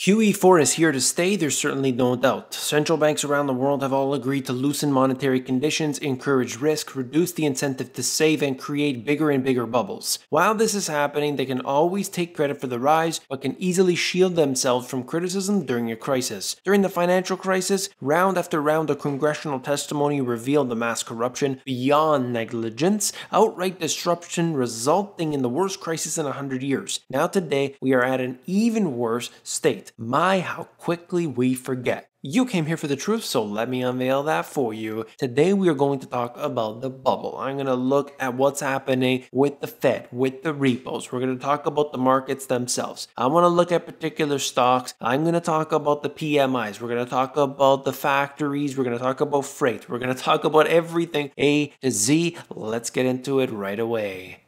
QE4 is here to stay, there's certainly no doubt. Central banks around the world have all agreed to loosen monetary conditions, encourage risk, reduce the incentive to save, and create bigger and bigger bubbles. While this is happening, they can always take credit for the rise, but can easily shield themselves from criticism during a crisis. During the financial crisis, round after round of congressional testimony revealed the mass corruption beyond negligence, outright disruption resulting in the worst crisis in 100 years. Now, today, we are at an even worse state. My, how quickly we forget. You came here for the truth, so let me unveil that for you. Today, we are going to talk about the bubble. I'm going to look at what's happening with the Fed, with the repos. We're going to talk about the markets themselves. I want to look at particular stocks. I'm going to talk about the PMIs. We're going to talk about the factories. We're going to talk about freight. We're going to talk about everything A to Z. Let's get into it right away.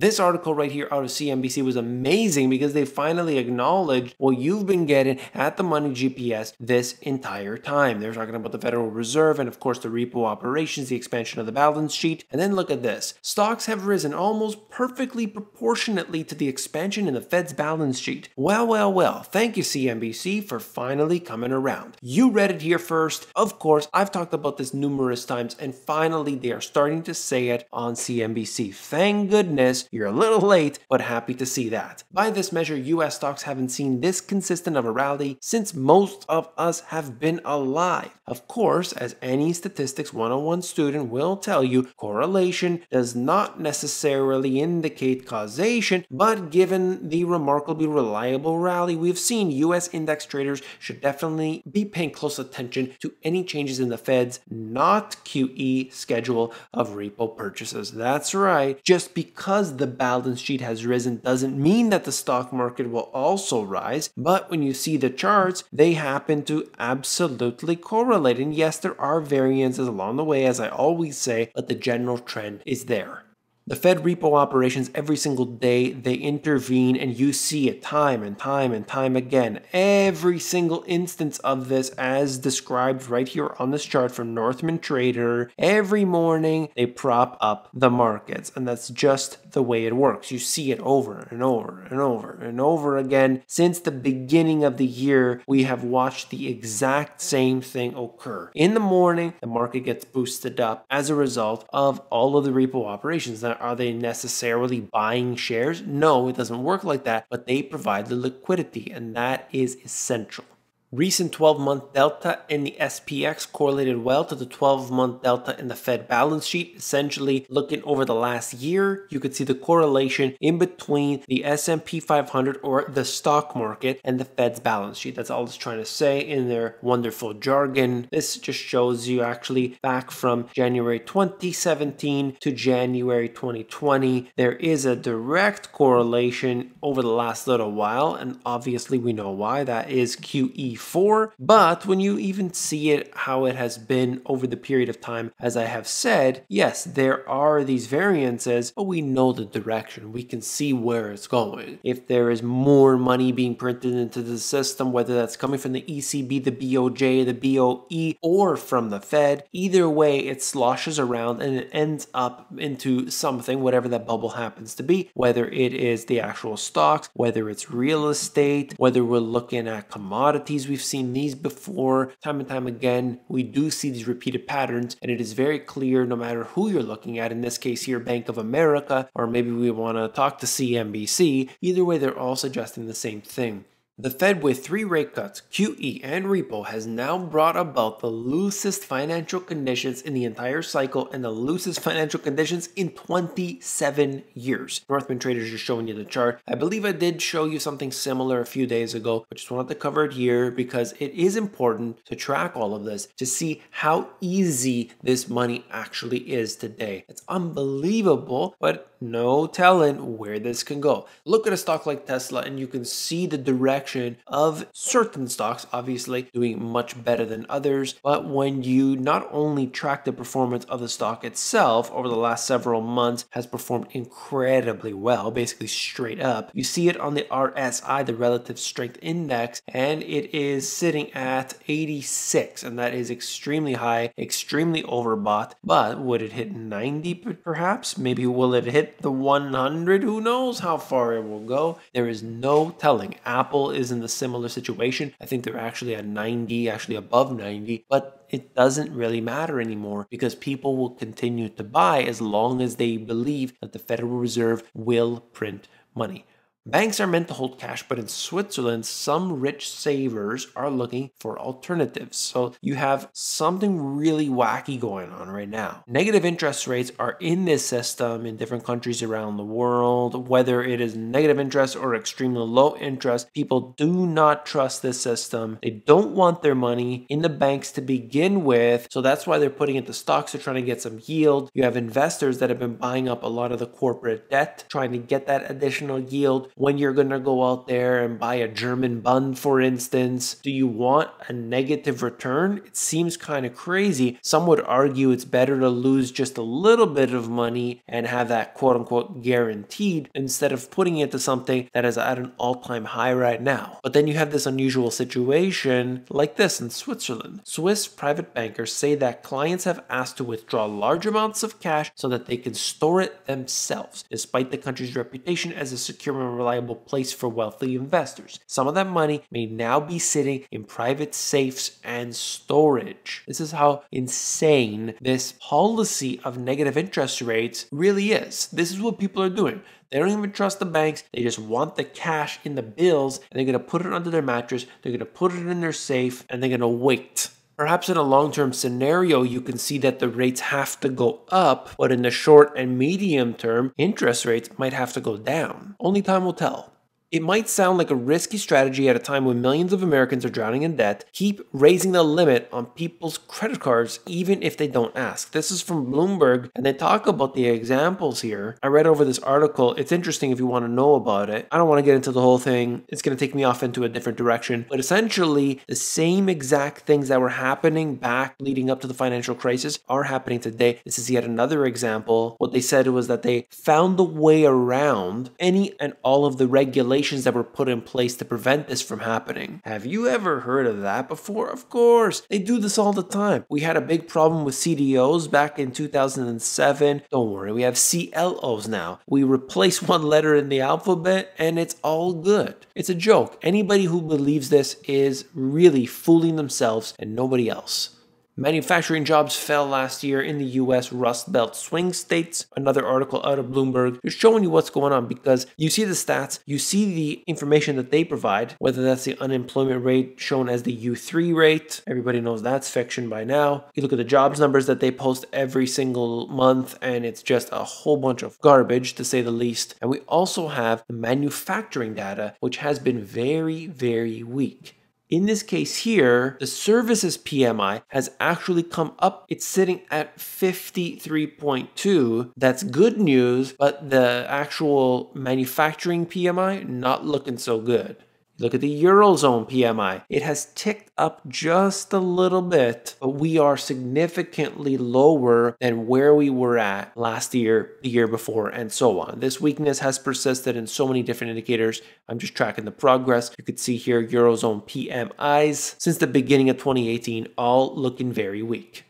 This article right here out of CNBC was amazing because they finally acknowledged what you've been getting at the money GPS this entire time. They're talking about the Federal Reserve and, of course, the repo operations, the expansion of the balance sheet. And then look at this stocks have risen almost perfectly proportionately to the expansion in the Fed's balance sheet. Well, well, well, thank you, CNBC, for finally coming around. You read it here first. Of course, I've talked about this numerous times, and finally, they are starting to say it on CNBC. Thank goodness you're a little late, but happy to see that. By this measure, US stocks haven't seen this consistent of a rally since most of us have been alive. Of course, as any Statistics 101 student will tell you, correlation does not necessarily indicate causation, but given the remarkably reliable rally we've seen, US index traders should definitely be paying close attention to any changes in the Fed's not QE schedule of repo purchases. That's right, just because the balance sheet has risen doesn't mean that the stock market will also rise, but when you see the charts, they happen to absolutely correlate. And yes, there are variances along the way, as I always say, but the general trend is there. The Fed repo operations every single day, they intervene and you see it time and time and time again. Every single instance of this as described right here on this chart from Northman Trader, every morning they prop up the markets and that's just the way it works. You see it over and over and over and over again. Since the beginning of the year, we have watched the exact same thing occur. In the morning, the market gets boosted up as a result of all of the repo operations. Now, are they necessarily buying shares. No, it doesn't work like that, but they provide the liquidity, and that is essential. Recent 12 month delta in the SPX correlated well to the 12 month delta in the Fed balance sheet. Essentially, looking over the last year, you could see the correlation in between the S&P 500 or the stock market and the Fed's balance sheet. That's all it's trying to say in their wonderful jargon. This just shows you actually back from January 2017 to January 2020, there is a direct correlation over the last little while and obviously we know why that is QE before, but when you even see it how it has been over the period of time, as I have said, yes, there are these variances, but we know the direction. We can see where it's going. If there is more money being printed into the system, whether that's coming from the ECB, the BOJ, the BOE, or from the Fed, either way, it sloshes around and it ends up into something, whatever that bubble happens to be, whether it is the actual stocks, whether it's real estate, whether we're looking at commodities we've seen these before time and time again. We do see these repeated patterns, and it is very clear no matter who you're looking at, in this case here, Bank of America, or maybe we want to talk to CNBC, either way, they're all suggesting the same thing. The Fed, with three rate cuts, QE, and repo, has now brought about the loosest financial conditions in the entire cycle and the loosest financial conditions in 27 years. Northman Traders is showing you the chart. I believe I did show you something similar a few days ago, but just wanted to cover it here because it is important to track all of this to see how easy this money actually is today. It's unbelievable, but no telling where this can go. Look at a stock like Tesla and you can see the direction of certain stocks, obviously doing much better than others. But when you not only track the performance of the stock itself over the last several months has performed incredibly well, basically straight up, you see it on the RSI, the relative strength index, and it is sitting at 86. And that is extremely high, extremely overbought. But would it hit 90 perhaps? Maybe will it hit hit the 100. Who knows how far it will go? There is no telling. Apple is in the similar situation. I think they're actually at 90, actually above 90, but it doesn't really matter anymore because people will continue to buy as long as they believe that the Federal Reserve will print money. Banks are meant to hold cash, but in Switzerland, some rich savers are looking for alternatives. So you have something really wacky going on right now. Negative interest rates are in this system in different countries around the world. Whether it is negative interest or extremely low interest, people do not trust this system. They don't want their money in the banks to begin with. So that's why they're putting it to stocks. They're trying to get some yield. You have investors that have been buying up a lot of the corporate debt, trying to get that additional yield when you're going to go out there and buy a German bun, for instance. Do you want a negative return? It seems kind of crazy. Some would argue it's better to lose just a little bit of money and have that quote unquote guaranteed instead of putting it to something that is at an all time high right now. But then you have this unusual situation like this in Switzerland. Swiss private bankers say that clients have asked to withdraw large amounts of cash so that they can store it themselves, despite the country's reputation as a secure and reliable reliable place for wealthy investors. Some of that money may now be sitting in private safes and storage. This is how insane this policy of negative interest rates really is. This is what people are doing. They don't even trust the banks. They just want the cash in the bills and they're going to put it under their mattress. They're going to put it in their safe and they're going to wait. Perhaps in a long term scenario, you can see that the rates have to go up, but in the short and medium term, interest rates might have to go down. Only time will tell. It might sound like a risky strategy at a time when millions of Americans are drowning in debt. Keep raising the limit on people's credit cards even if they don't ask. This is from Bloomberg, and they talk about the examples here. I read over this article. It's interesting if you want to know about it. I don't want to get into the whole thing, it's going to take me off into a different direction. But essentially, the same exact things that were happening back leading up to the financial crisis are happening today. This is yet another example. What they said was that they found a way around any and all of the regulations regulations that were put in place to prevent this from happening. Have you ever heard of that before? Of course, they do this all the time. We had a big problem with CDOs back in 2007. Don't worry, we have CLOs now. We replace one letter in the alphabet and it's all good. It's a joke. Anybody who believes this is really fooling themselves and nobody else. Manufacturing jobs fell last year in the US Rust Belt swing states. Another article out of Bloomberg is showing you what's going on because you see the stats, you see the information that they provide, whether that's the unemployment rate shown as the U3 rate. Everybody knows that's fiction by now. You look at the jobs numbers that they post every single month, and it's just a whole bunch of garbage to say the least. And we also have the manufacturing data, which has been very, very weak. In this case here, the services PMI has actually come up. It's sitting at 53.2. That's good news, but the actual manufacturing PMI not looking so good. Look at the Eurozone PMI. It has ticked up just a little bit, but we are significantly lower than where we were at last year, the year before, and so on. This weakness has persisted in so many different indicators. I'm just tracking the progress. You could see here Eurozone PMIs since the beginning of 2018, all looking very weak.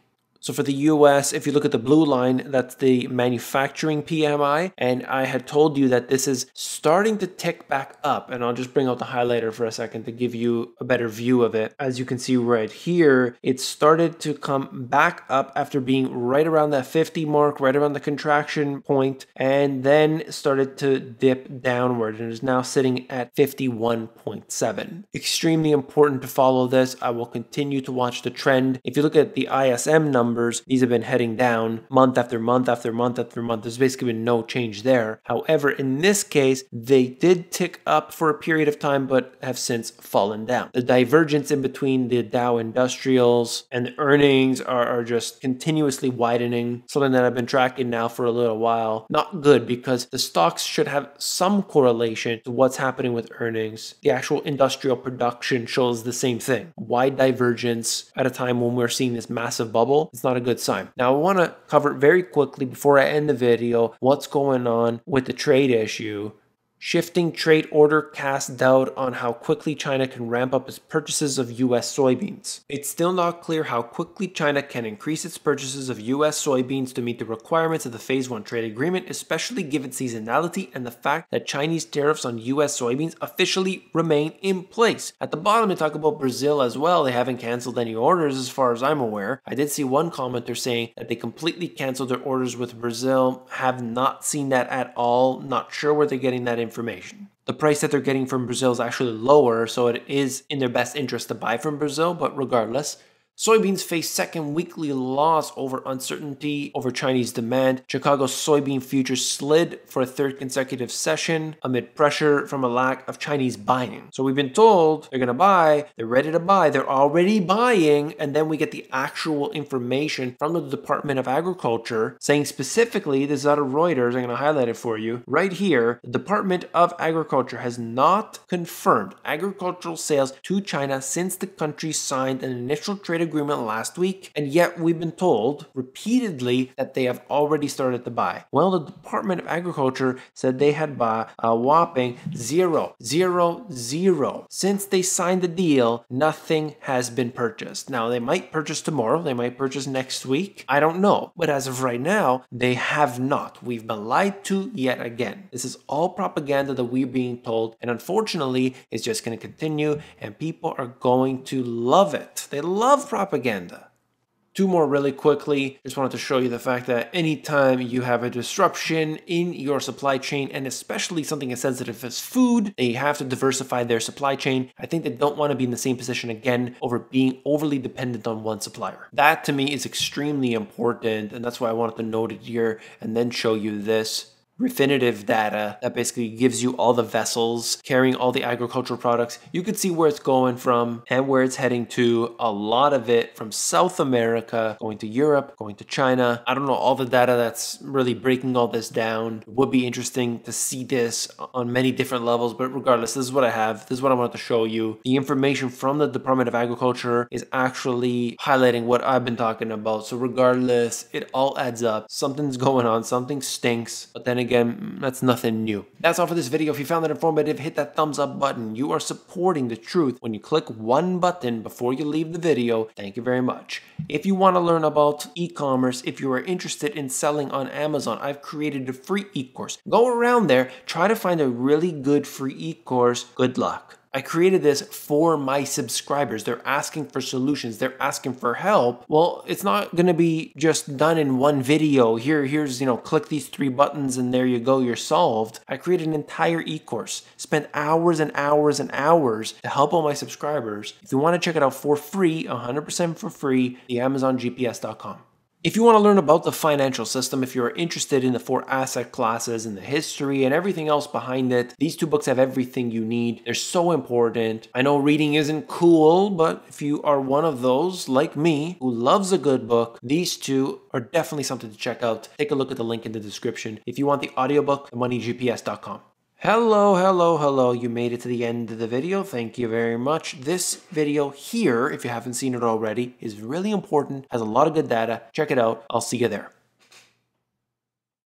So for the US, if you look at the blue line, that's the manufacturing PMI. And I had told you that this is starting to tick back up. And I'll just bring out the highlighter for a second to give you a better view of it. As you can see right here, it started to come back up after being right around that 50 mark, right around the contraction point, and then started to dip downward and is now sitting at 51.7. Extremely important to follow this. I will continue to watch the trend. If you look at the ISM number, numbers. These have been heading down month after month after month after month. There's basically been no change there. However, in this case, they did tick up for a period of time, but have since fallen down. The divergence in between the Dow Industrials and the earnings are, are just continuously widening, something that I've been tracking now for a little while. Not good because the stocks should have some correlation to what's happening with earnings. The actual industrial production shows the same thing. Wide divergence at a time when we're seeing this massive bubble it's not a good sign. Now, I want to cover very quickly before I end the video what's going on with the trade issue Shifting trade order casts doubt on how quickly China can ramp up its purchases of US soybeans. It's still not clear how quickly China can increase its purchases of US soybeans to meet the requirements of the Phase 1 trade agreement, especially given seasonality and the fact that Chinese tariffs on US soybeans officially remain in place. At the bottom, they talk about Brazil as well. They haven't canceled any orders as far as I'm aware. I did see one commenter saying that they completely canceled their orders with Brazil. Have not seen that at all. Not sure where they're getting that information information. The price that they're getting from Brazil is actually lower, so it is in their best interest to buy from Brazil, but regardless, Soybeans face second weekly loss over uncertainty over Chinese demand. Chicago soybean futures slid for a third consecutive session amid pressure from a lack of Chinese buying. So we've been told they're going to buy, they're ready to buy, they're already buying, and then we get the actual information from the Department of Agriculture saying specifically, this is out of Reuters, I'm going to highlight it for you, right here, the Department of Agriculture has not confirmed agricultural sales to China since the country signed an initial trade agreement last week, and yet we've been told repeatedly that they have already started to buy. Well, the Department of Agriculture said they had bought uh, a whopping zero, zero, zero. Since they signed the deal, nothing has been purchased. Now, they might purchase tomorrow, they might purchase next week, I don't know. But as of right now, they have not. We've been lied to yet again. This is all propaganda that we're being told, and unfortunately, it's just going to continue, and people are going to love it. They love propaganda propaganda. Two more really quickly. Just wanted to show you the fact that anytime you have a disruption in your supply chain, and especially something as sensitive as food, they have to diversify their supply chain. I think they don't want to be in the same position again over being overly dependent on one supplier. That to me is extremely important, and that's why I wanted to note it here and then show you this. Refinative data that basically gives you all the vessels carrying all the agricultural products. You could see where it's going from and where it's heading to. A lot of it from South America, going to Europe, going to China. I don't know all the data that's really breaking all this down. It would be interesting to see this on many different levels, but regardless, this is what I have. This is what I wanted to show you. The information from the Department of Agriculture is actually highlighting what I've been talking about. So regardless, it all adds up. Something's going on, something stinks, but then again, again, that's nothing new. That's all for this video. If you found it informative, hit that thumbs up button. You are supporting the truth when you click one button before you leave the video. Thank you very much. If you want to learn about e-commerce, if you are interested in selling on Amazon, I've created a free e-course. Go around there, try to find a really good free e-course. Good luck. I created this for my subscribers. They're asking for solutions. They're asking for help. Well, it's not going to be just done in one video. Here, here's, you know, click these three buttons and there you go, you're solved. I created an entire e-course, spent hours and hours and hours to help all my subscribers. If you want to check it out for free, 100% for free, theamazongps.com. If you want to learn about the financial system, if you're interested in the four asset classes and the history and everything else behind it, these two books have everything you need. They're so important. I know reading isn't cool, but if you are one of those, like me, who loves a good book, these two are definitely something to check out. Take a look at the link in the description. If you want the audiobook, themoneygps.com. Hello, hello, hello. You made it to the end of the video. Thank you very much. This video here, if you haven't seen it already, is really important, has a lot of good data. Check it out. I'll see you there.